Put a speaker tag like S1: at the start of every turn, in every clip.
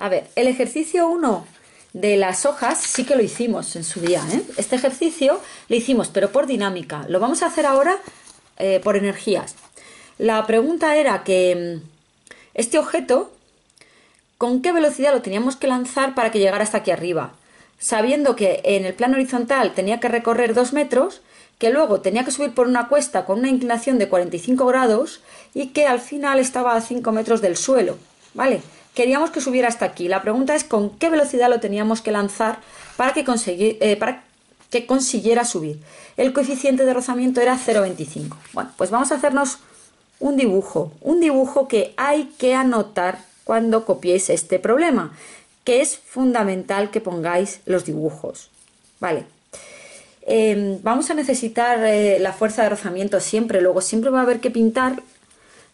S1: A ver, el ejercicio 1 de las hojas sí que lo hicimos en su día. ¿eh? Este ejercicio lo hicimos, pero por dinámica. Lo vamos a hacer ahora eh, por energías. La pregunta era que mm, este objeto, ¿con qué velocidad lo teníamos que lanzar para que llegara hasta aquí arriba? Sabiendo que en el plano horizontal tenía que recorrer 2 metros, que luego tenía que subir por una cuesta con una inclinación de 45 grados y que al final estaba a 5 metros del suelo. ¿Vale? queríamos que subiera hasta aquí. La pregunta es con qué velocidad lo teníamos que lanzar para que, eh, consiguiera subir. El coeficiente de rozamiento era 0,25. Bueno, pues vamos a hacernos un dibujo, un dibujo que hay que anotar cuando copiéis este problema, que es fundamental que pongáis los dibujos. Vale. Em, vamos a necesitar eh, la fuerza de rozamiento siempre, luego siempre va a haber que pintar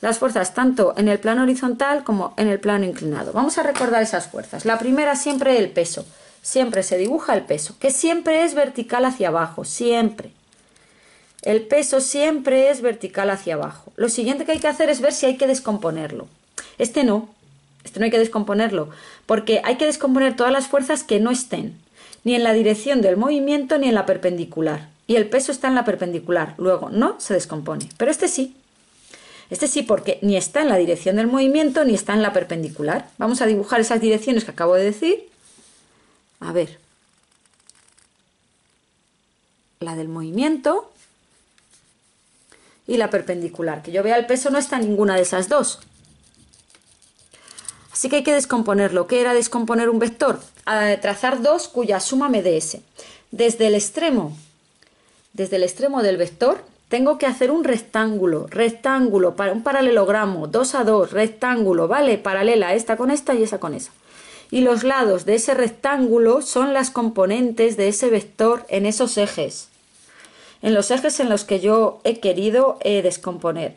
S1: las fuerzas tanto en el plano horizontal como en el plano inclinado. Vamos a recordar esas fuerzas. La primera siempre el peso. Siempre se dibuja el peso, que siempre es vertical hacia abajo, siempre. El peso siempre es vertical hacia abajo. Lo siguiente que hay que hacer es ver si hay que descomponerlo. Este no, este no hay que descomponerlo, porque hay que descomponer todas las fuerzas que no estén, ni en la dirección del movimiento ni en la perpendicular. Y el peso está en la perpendicular, luego no se descompone. Pero este sí, este sí porque ni está en la dirección del movimiento ni está en la perpendicular. Vamos a dibujar esas direcciones que acabo de decir. A ver. La del movimiento y la perpendicular. Que yo vea el peso no está en ninguna de esas dos. Así que hay que descomponerlo. ¿Qué era descomponer un vector? A trazar dos cuya suma me dé ese. Desde el extremo, desde el extremo del vector, tengo que hacer un rectángulo, rectángulo, para un paralelogramo, dos a dos, rectángulo, ¿vale? Paralela, esta con esta y esa con esa. Y los lados de ese rectángulo son las componentes de ese vector en esos ejes, en los ejes en los que yo he querido eh, descomponer.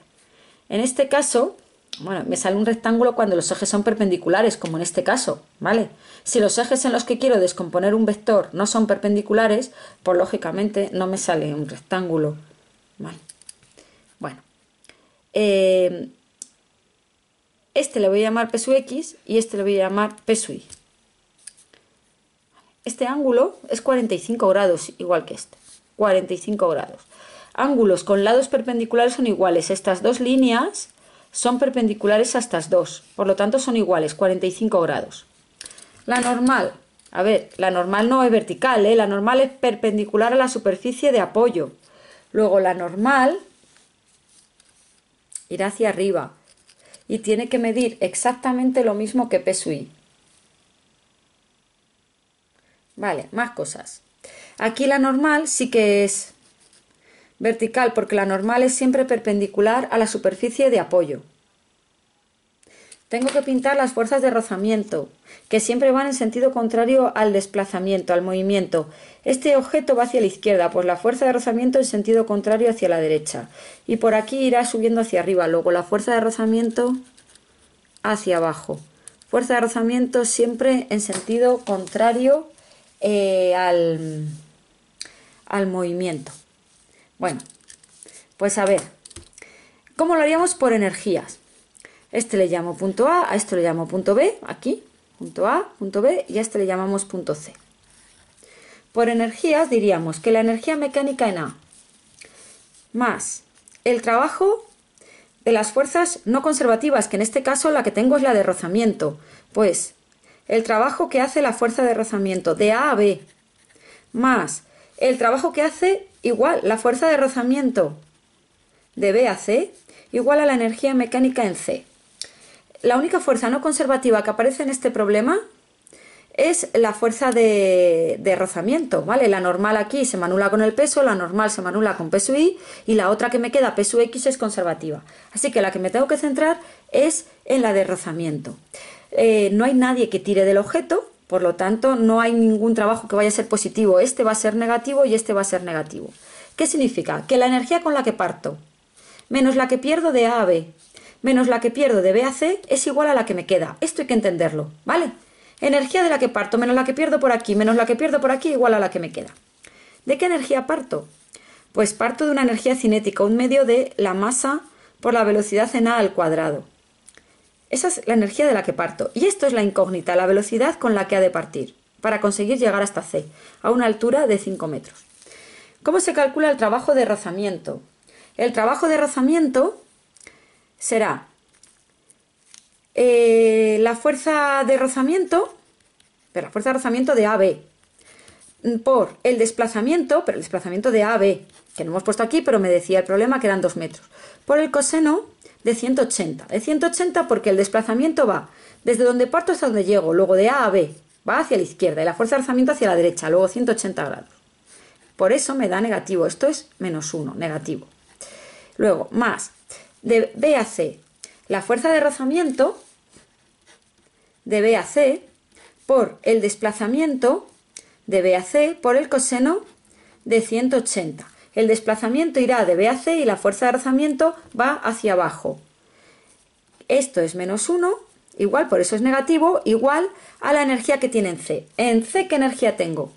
S1: En este caso, bueno, me sale un rectángulo cuando los ejes son perpendiculares, como en este caso, ¿vale? Si los ejes en los que quiero descomponer un vector no son perpendiculares, pues lógicamente no me sale un rectángulo. Bueno. Eh, este le voy a llamar PSUX y este le voy a llamar PSUI. Este ángulo es 45 grados, igual que este. 45 grados. Ángulos con lados perpendiculares son iguales. Estas dos líneas son perpendiculares a estas dos. Por lo tanto, son iguales, 45 grados. La normal, a ver, la normal no es vertical, ¿eh? la normal es perpendicular a la superficie de apoyo. Luego la normal irá hacia arriba y tiene que medir exactamente lo mismo que PSUI. Vale, más cosas. Aquí la normal sí que es vertical porque la normal es siempre perpendicular a la superficie de apoyo. Tengo que pintar las fuerzas de rozamiento, que siempre van en sentido contrario al desplazamiento, al movimiento. Este objeto va hacia la izquierda, pues la fuerza de rozamiento en sentido contrario hacia la derecha. Y por aquí irá subiendo hacia arriba, luego la fuerza de rozamiento hacia abajo. Fuerza de rozamiento siempre en sentido contrario eh, al, al movimiento. Bueno, pues a ver, ¿cómo lo haríamos por energías? Este le llamo punto A, a esto le llamo punto B, aquí, punto A, punto B, y a este le llamamos punto C. Por energías diríamos que la energía mecánica en A más el trabajo de las fuerzas no conservativas, que en este caso la que tengo es la de rozamiento, pues el trabajo que hace la fuerza de rozamiento de A a B, más el trabajo que hace igual la fuerza de rozamiento de B a C, igual a la energía mecánica en C la única fuerza no conservativa que aparece en este problema es la fuerza de, rozamiento, ¿vale? La normal aquí se manula con el peso, la normal se manula con peso Y y la otra que me queda, peso X, es conservativa. Así que la que me tengo que centrar es en la de rozamiento. Eh, no hay nadie que tire del objeto, por lo tanto no hay ningún trabajo que vaya a ser positivo. Este va a ser negativo y este va a ser negativo. ¿Qué significa? Que la energía con la que parto menos la que pierdo de A a B menos la que pierdo de B a C es igual a la que me queda. Esto hay que entenderlo, ¿vale? Energía de la que parto menos la que pierdo por aquí, menos la que pierdo por aquí, igual a la que me queda. ¿De qué energía parto? Pues parto de una energía cinética, un medio de la masa por la velocidad en A al cuadrado. Esa es la energía de la que parto. Y esto es la incógnita, la velocidad con la que ha de partir, para conseguir llegar hasta C, a una altura de 5 metros. ¿Cómo se calcula el trabajo de rozamiento? El trabajo de rozamiento será eh, la fuerza de rozamiento, pero la fuerza de rozamiento de AB, por el desplazamiento, pero el desplazamiento de AB, que no hemos puesto aquí, pero me decía el problema que eran 2 metros, por el coseno de 180. De 180 porque el desplazamiento va desde donde parto hasta donde llego, luego de A a B, va hacia la izquierda, y la fuerza de rozamiento hacia la derecha, luego 180 grados. Por eso me da negativo, esto es menos 1, negativo. Luego, más de B a C. La fuerza de rozamiento de B a C por el desplazamiento de B a C por el coseno de 180. El desplazamiento irá de B a C y la fuerza de rozamiento va hacia abajo. Esto es menos 1, igual, por eso es negativo, igual a la energía que tiene en C. ¿En C qué energía tengo?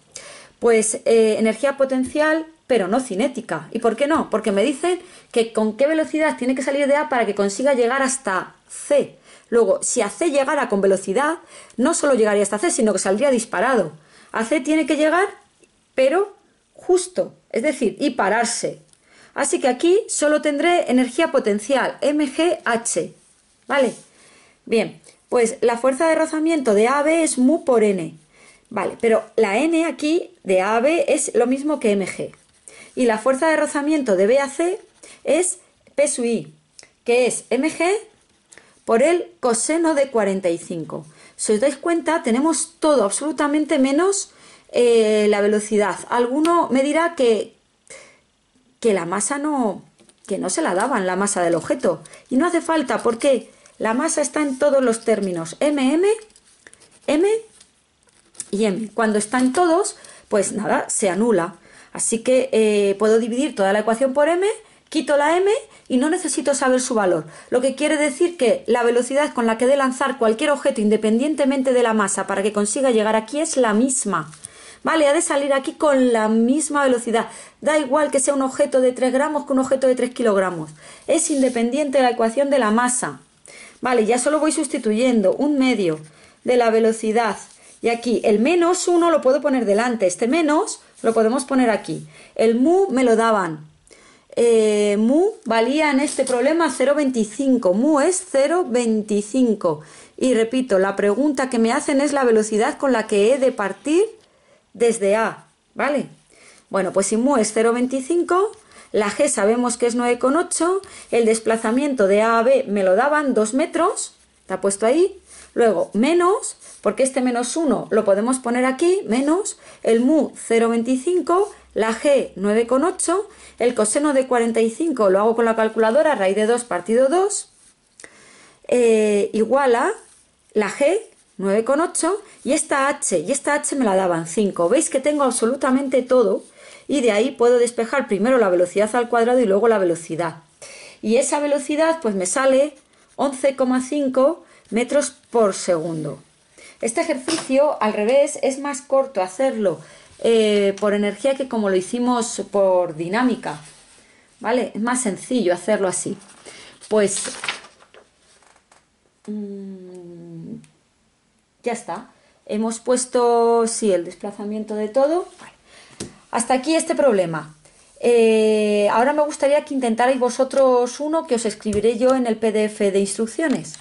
S1: Pues eh, energía potencial pero no cinética. ¿Y por qué no? Porque me dicen que con qué velocidad tiene que salir de A para que consiga llegar hasta C. Luego, si a C llegara con velocidad, no solo llegaría hasta C, sino que saldría disparado. A C tiene que llegar, pero justo, es decir, y pararse. Así que aquí solo tendré energía potencial, MGH. ¿Vale? Bien, pues la fuerza de rozamiento de AB es mu por N. Vale, pero la N aquí de AB es lo mismo que MG y la fuerza de rozamiento de B a C es P sub I, que es mg por el coseno de 45. Si os dais cuenta, tenemos todo absolutamente menos eh, la velocidad. Alguno me dirá que, que la masa no, que no se la daban, la masa del objeto. Y no hace falta, porque la masa está en todos los términos, mm m, m y m. Cuando están todos, pues nada, se anula. Así que eh, puedo dividir toda la ecuación por m, quito la m y no necesito saber su valor. Lo que quiere decir que la velocidad con la que de lanzar cualquier objeto independientemente de la masa para que consiga llegar aquí es la misma. Vale, ha de salir aquí con la misma velocidad. Da igual que sea un objeto de 3 gramos que un objeto de 3 kilogramos. Es independiente de la ecuación de la masa. Vale, ya solo voy sustituyendo un medio de la velocidad. Y aquí el menos 1 lo puedo poner delante. Este menos lo podemos poner aquí. El mu me lo daban. Eh, mu valía en este problema 0,25. Mu es 0,25. Y repito, la pregunta que me hacen es la velocidad con la que he de partir desde A. ¿Vale? Bueno, pues si mu es 0,25, la g sabemos que es 9,8, el desplazamiento de A a B me lo daban 2 metros, está puesto ahí, Luego, menos, porque este menos 1 lo podemos poner aquí, menos el mu 0,25, la g 9,8, el coseno de 45 lo hago con la calculadora, raíz de 2 partido 2, eh, igual a la g 9,8 y esta h, y esta h me la daban 5. ¿Veis que tengo absolutamente todo? Y de ahí puedo despejar primero la velocidad al cuadrado y luego la velocidad. Y esa velocidad pues me sale 11,5 metros por segundo. Este ejercicio, al revés, es más corto hacerlo eh, por energía que como lo hicimos por dinámica. ¿Vale? Es más sencillo hacerlo así. Pues. Mm, ya está. Hemos puesto, sí, el desplazamiento de todo. Hasta aquí este problema. Eh, ahora me gustaría que intentarais vosotros uno que os escribiré yo en el PDF de instrucciones.